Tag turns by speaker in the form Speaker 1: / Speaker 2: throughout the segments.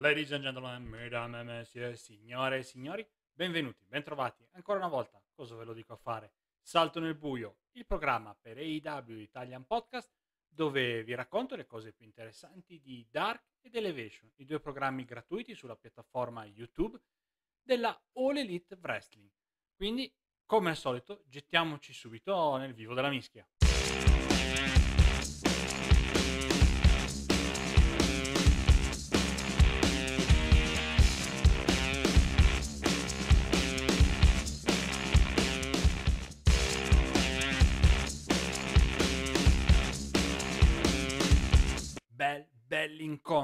Speaker 1: Ladies and gentlemen, mesdames, messieurs, signore e signori, benvenuti, bentrovati ancora una volta, cosa ve lo dico a fare? Salto nel buio, il programma per AEW Italian Podcast dove vi racconto le cose più interessanti di Dark ed Elevation, i due programmi gratuiti sulla piattaforma YouTube della All Elite Wrestling. Quindi, come al solito, gettiamoci subito nel vivo della mischia.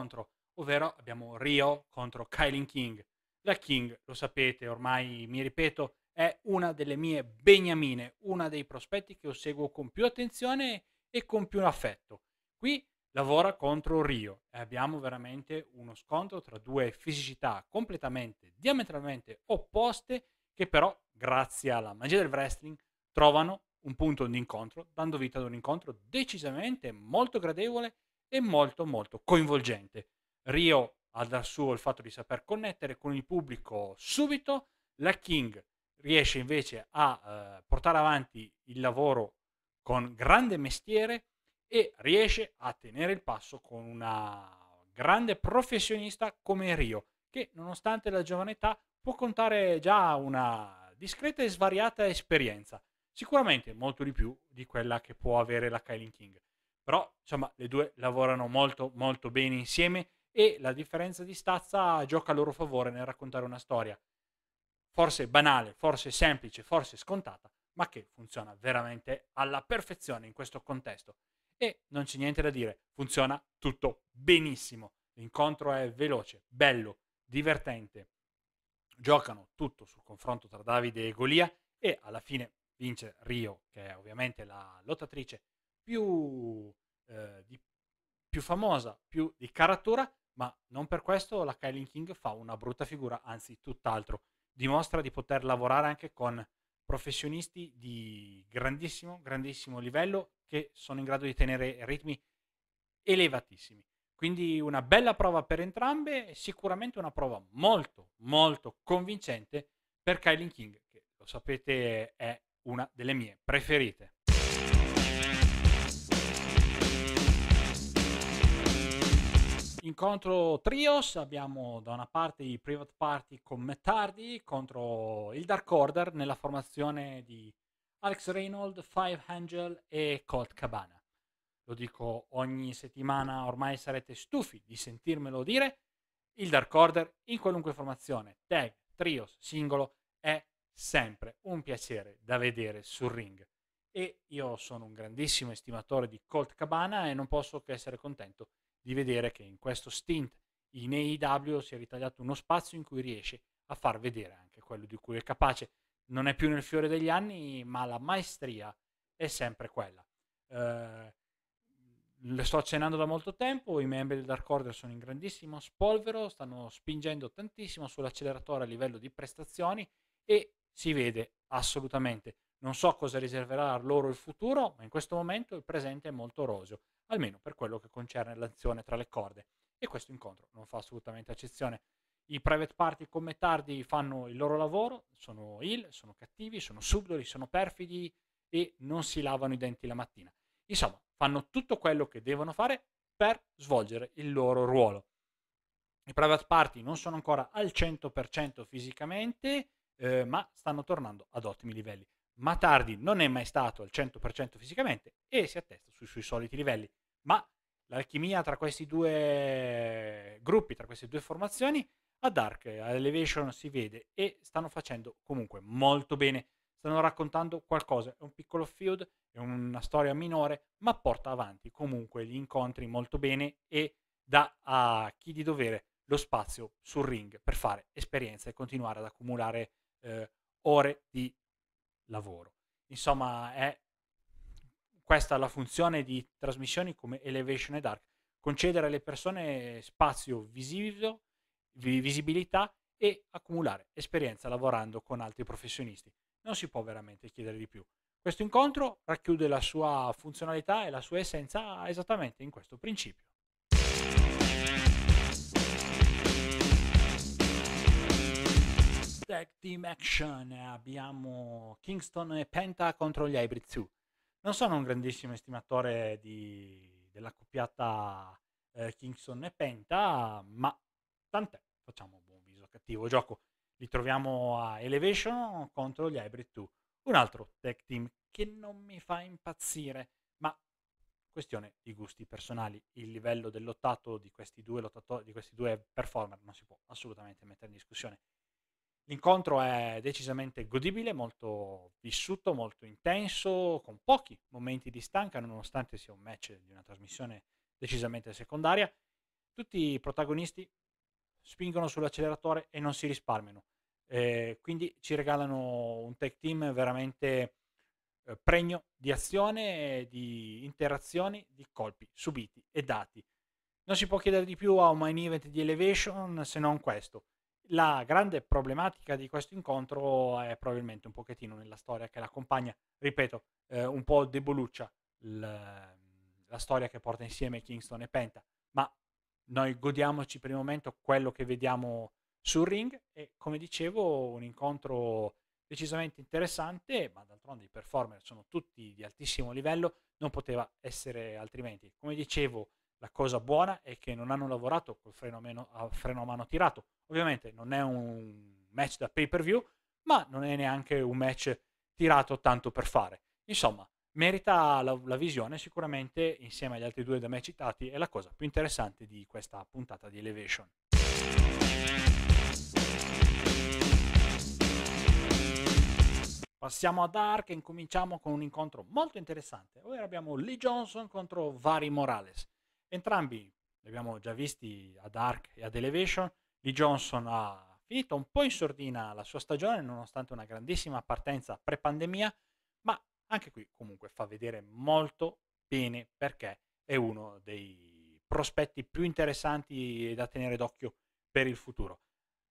Speaker 1: scontro, ovvero abbiamo Rio contro Kylie King. La King, lo sapete, ormai mi ripeto, è una delle mie beniamine, una dei prospetti che io seguo con più attenzione e con più affetto. Qui lavora contro Rio e abbiamo veramente uno scontro tra due fisicità completamente, diametralmente opposte che però, grazie alla magia del wrestling, trovano un punto di incontro, dando vita ad un incontro decisamente molto gradevole e molto molto coinvolgente. Rio ha dal suo il fatto di saper connettere con il pubblico subito, la King riesce invece a eh, portare avanti il lavoro con grande mestiere e riesce a tenere il passo con una grande professionista come Rio, che nonostante la giovane età può contare già una discreta e svariata esperienza, sicuramente molto di più di quella che può avere la Kylie King. Però, insomma, le due lavorano molto, molto bene insieme e la differenza di stazza gioca a loro favore nel raccontare una storia forse banale, forse semplice, forse scontata, ma che funziona veramente alla perfezione in questo contesto. E non c'è niente da dire, funziona tutto benissimo. L'incontro è veloce, bello, divertente. Giocano tutto sul confronto tra Davide e Golia e alla fine vince Rio, che è ovviamente la lottatrice più, eh, di, più famosa, più di caratura, ma non per questo la Kylie King fa una brutta figura, anzi tutt'altro. Dimostra di poter lavorare anche con professionisti di grandissimo, grandissimo livello che sono in grado di tenere ritmi elevatissimi. Quindi una bella prova per entrambe, sicuramente una prova molto, molto convincente per Kylie King, che lo sapete è una delle mie preferite. scontro trios, abbiamo da una parte i Private Party con Mettardi contro il Dark Order nella formazione di Alex Reynolds, Five Angel e Colt Cabana. Lo dico ogni settimana, ormai sarete stufi di sentirmelo dire, il Dark Order in qualunque formazione, tag, trios, singolo, è sempre un piacere da vedere sul ring. E io sono un grandissimo estimatore di Colt Cabana e non posso che essere contento di vedere che in questo stint in AEW si è ritagliato uno spazio in cui riesce a far vedere anche quello di cui è capace. Non è più nel fiore degli anni, ma la maestria è sempre quella. Eh, le sto accennando da molto tempo, i membri del Dark Order sono in grandissimo spolvero, stanno spingendo tantissimo sull'acceleratore a livello di prestazioni e si vede assolutamente. Non so cosa riserverà loro il futuro, ma in questo momento il presente è molto roseo, almeno per quello che concerne l'azione tra le corde. E questo incontro non fa assolutamente eccezione. I private party come tardi fanno il loro lavoro, sono ill, sono cattivi, sono subdoli, sono perfidi e non si lavano i denti la mattina. Insomma, fanno tutto quello che devono fare per svolgere il loro ruolo. I private party non sono ancora al 100% fisicamente, eh, ma stanno tornando ad ottimi livelli ma tardi non è mai stato al 100% fisicamente e si attesta sui suoi soliti livelli. Ma l'alchimia tra questi due gruppi, tra queste due formazioni, a Dark, all'Elevation si vede e stanno facendo comunque molto bene. Stanno raccontando qualcosa, è un piccolo feud, è una storia minore, ma porta avanti comunque gli incontri molto bene e dà a chi di dovere lo spazio sul ring per fare esperienza e continuare ad accumulare eh, ore di lavoro. Insomma, è questa la funzione di trasmissioni come Elevation e Dark, concedere alle persone spazio visivo, visibilità e accumulare esperienza lavorando con altri professionisti. Non si può veramente chiedere di più. Questo incontro racchiude la sua funzionalità e la sua essenza esattamente in questo principio. Tag Team Action eh, abbiamo Kingston e Penta contro gli Hybrid 2. Non sono un grandissimo estimatore di, della coppiata eh, Kingston e Penta, ma tant'è, facciamo un buon viso cattivo gioco. Li troviamo a Elevation contro gli Hybrid 2. Un altro tag team che non mi fa impazzire, ma questione di gusti personali. Il livello dell'ottato di questi due, di questi due performer non si può assolutamente mettere in discussione. L'incontro è decisamente godibile, molto vissuto, molto intenso, con pochi momenti di stanca, nonostante sia un match di una trasmissione decisamente secondaria. Tutti i protagonisti spingono sull'acceleratore e non si risparmiano. Eh, quindi ci regalano un tech team veramente eh, pregno di azione, di interazioni, di colpi subiti e dati. Non si può chiedere di più a un main event di Elevation se non questo. La grande problematica di questo incontro è probabilmente un pochettino nella storia che l'accompagna, ripeto, eh, un po' deboluccia la, la storia che porta insieme Kingston e Penta, ma noi godiamoci per il momento quello che vediamo sul ring e come dicevo un incontro decisamente interessante, ma d'altronde i performer sono tutti di altissimo livello, non poteva essere altrimenti. Come dicevo, la cosa buona è che non hanno lavorato col freno a, meno, a, freno a mano tirato. Ovviamente non è un match da pay per view, ma non è neanche un match tirato tanto per fare. Insomma, merita la, la visione sicuramente insieme agli altri due da me citati è la cosa più interessante di questa puntata di Elevation. Passiamo a Dark e incominciamo con un incontro molto interessante. Ora abbiamo Lee Johnson contro Vari Morales. Entrambi li abbiamo già visti ad Arc e ad Elevation. Lee Johnson ha finito un po' in sordina la sua stagione, nonostante una grandissima partenza pre-pandemia, ma anche qui comunque fa vedere molto bene perché è uno dei prospetti più interessanti da tenere d'occhio per il futuro.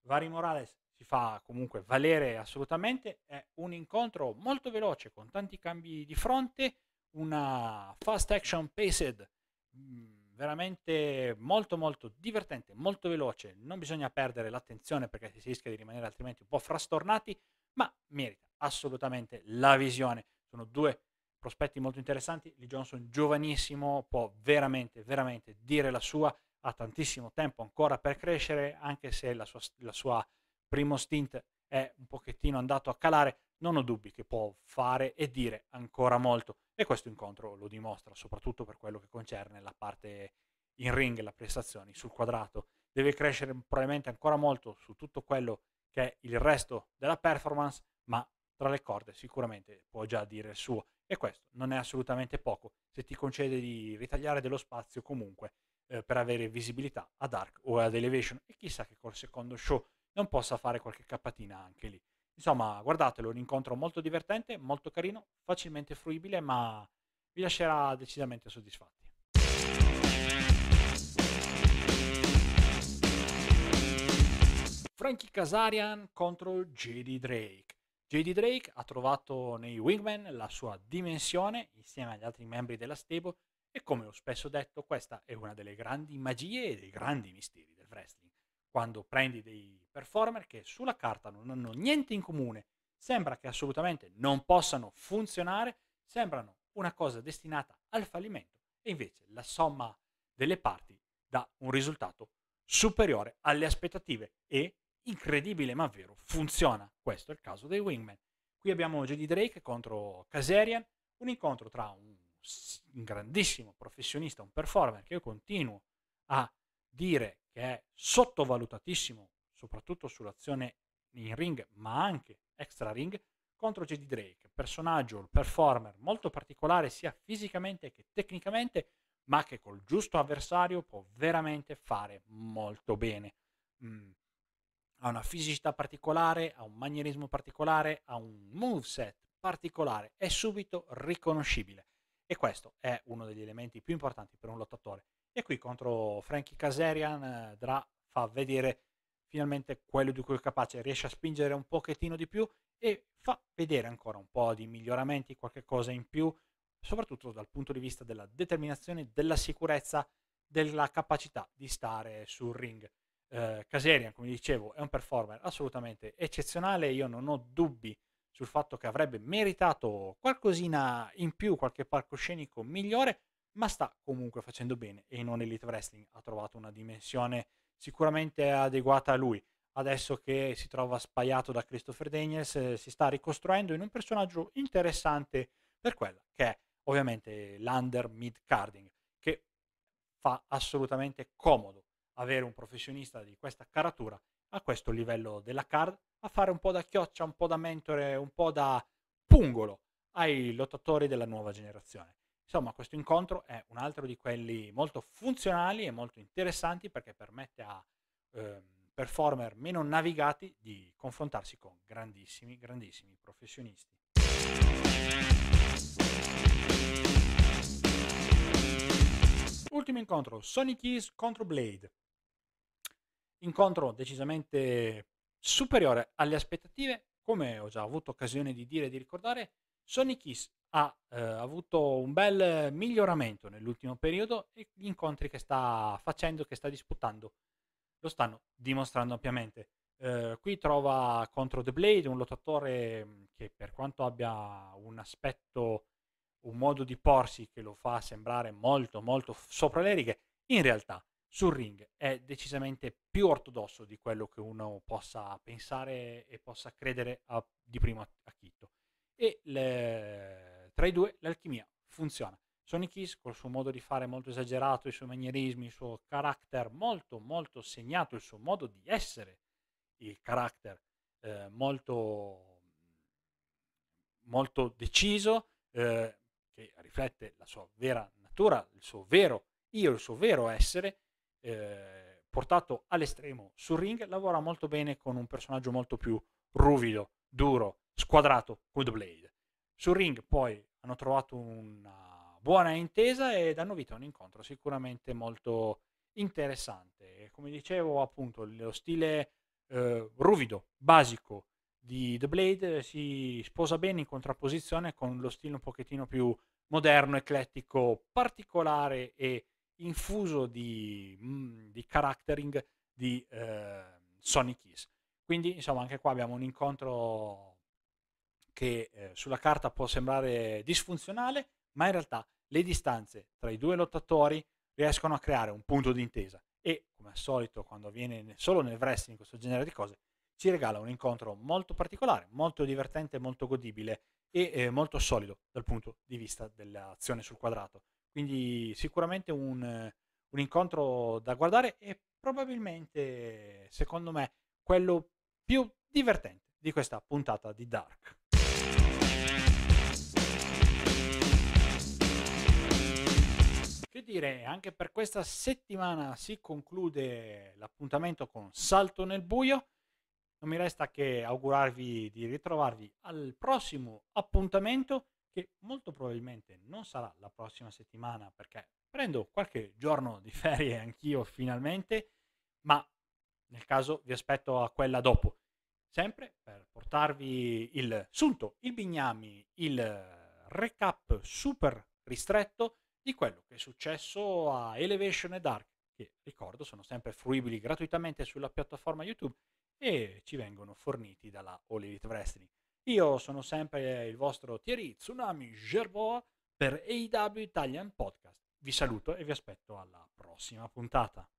Speaker 1: Vari Morales si fa comunque valere assolutamente, è un incontro molto veloce con tanti cambi di fronte, una fast action paced mh, mm, veramente molto molto divertente, molto veloce, non bisogna perdere l'attenzione perché si rischia di rimanere altrimenti un po' frastornati, ma merita assolutamente la visione. Sono due prospetti molto interessanti, Lee Johnson giovanissimo può veramente, veramente dire la sua, ha tantissimo tempo ancora per crescere, anche se la sua, la sua primo stint è un pochettino andato a calare, non ho dubbi che può fare e dire ancora molto. E questo incontro lo dimostra, soprattutto per quello che concerne la parte in ring, la prestazione sul quadrato. Deve crescere probabilmente ancora molto su tutto quello che è il resto della performance, ma tra le corde sicuramente può già dire il suo. E questo non è assolutamente poco se ti concede di ritagliare dello spazio comunque eh, per avere visibilità a Dark o ad Elevation. E chissà che col secondo show non possa fare qualche cappatina anche lì. Insomma, guardatelo, un incontro molto divertente, molto carino, facilmente fruibile, ma vi lascerà decisamente soddisfatti. Frankie Kazarian contro JD Drake. JD Drake ha trovato nei Wingman la sua dimensione insieme agli altri membri della stable e come ho spesso detto questa è una delle grandi magie e dei grandi misteri del wrestling. Quando prendi dei performer che sulla carta non hanno niente in comune, sembra che assolutamente non possano funzionare, sembrano una cosa destinata al fallimento e invece la somma delle parti dà un risultato superiore alle aspettative e, incredibile ma vero, funziona. Questo è il caso dei Wingman. Qui abbiamo JD Drake contro Caserian, un incontro tra un, un grandissimo professionista, un performer che io continuo a dire che è sottovalutatissimo soprattutto sull'azione in ring, ma anche extra ring, contro JD Drake, personaggio, performer molto particolare sia fisicamente che tecnicamente, ma che col giusto avversario può veramente fare molto bene. Mm. Ha una fisicità particolare, ha un manierismo particolare, ha un moveset particolare, è subito riconoscibile. E questo è uno degli elementi più importanti per un lottatore. E qui contro Frankie Caserian eh, Dra fa vedere finalmente quello di cui è capace riesce a spingere un pochettino di più e fa vedere ancora un po' di miglioramenti, qualche cosa in più, soprattutto dal punto di vista della determinazione, della sicurezza, della capacità di stare sul ring. Eh, Caserian, come dicevo, è un performer assolutamente eccezionale, io non ho dubbi sul fatto che avrebbe meritato qualcosina in più, qualche palcoscenico migliore, ma sta comunque facendo bene e non Elite Wrestling ha trovato una dimensione sicuramente adeguata a lui. Adesso che si trova spaiato da Christopher Daniels, eh, si sta ricostruendo in un personaggio interessante per quella che è ovviamente l'under mid carding, che fa assolutamente comodo avere un professionista di questa caratura a questo livello della card, a fare un po' da chioccia, un po' da mentore, un po' da pungolo ai lottatori della nuova generazione. Insomma, questo incontro è un altro di quelli molto funzionali e molto interessanti perché permette a eh, performer meno navigati di confrontarsi con grandissimi, grandissimi professionisti. Ultimo incontro, Sonic Keys contro Blade. Incontro decisamente superiore alle aspettative come ho già avuto occasione di dire e di ricordare, Sony Kiss ha eh, avuto un bel miglioramento nell'ultimo periodo e gli incontri che sta facendo, che sta disputando, lo stanno dimostrando ampiamente. Eh, qui trova contro The Blade un lottatore mm, che per quanto abbia un aspetto, un modo di porsi che lo fa sembrare molto molto sopra le righe, in realtà sul ring è decisamente più ortodosso di quello che uno possa pensare e possa credere a, di primo acchito. E le, tra i due l'alchimia funziona. Sonic Kiss, col suo modo di fare molto esagerato, i suoi manierismi, il suo carattere molto molto segnato, il suo modo di essere, il character eh, molto, molto deciso, eh, che riflette la sua vera natura, il suo vero io, il suo vero essere, eh, portato all'estremo sul ring, lavora molto bene con un personaggio molto più ruvido, duro, squadrato come The Blade. Sul ring poi hanno trovato una buona intesa e danno vita a un incontro sicuramente molto interessante. E come dicevo, appunto, lo stile eh, ruvido, basico di The Blade si sposa bene in contrapposizione con lo stile un pochettino più moderno, eclettico, particolare e infuso di, mm, di charactering di eh, Sonic Kiss. Quindi, insomma, anche qua abbiamo un incontro che eh, sulla carta può sembrare disfunzionale, ma in realtà le distanze tra i due lottatori riescono a creare un punto d'intesa e, come al solito, quando avviene solo nel wrestling questo genere di cose, ci regala un incontro molto particolare, molto divertente, molto godibile e eh, molto solido dal punto di vista dell'azione sul quadrato. Quindi sicuramente un, un incontro da guardare e probabilmente, secondo me, quello più divertente di questa puntata di Dark. Che dire, anche per questa settimana si conclude l'appuntamento con Salto nel buio. Non mi resta che augurarvi di ritrovarvi al prossimo appuntamento che molto probabilmente non sarà la prossima settimana perché prendo qualche giorno di ferie anch'io finalmente, ma nel caso vi aspetto a quella dopo, sempre per portarvi il sunto, il bignami, il recap super ristretto di quello che è successo a Elevation e Dark, che ricordo sono sempre fruibili gratuitamente sulla piattaforma YouTube e ci vengono forniti dalla All Elite Wrestling. Io sono sempre il vostro Thierry Tsunami Gerboa per AW Italian Podcast. Vi saluto e vi aspetto alla prossima puntata.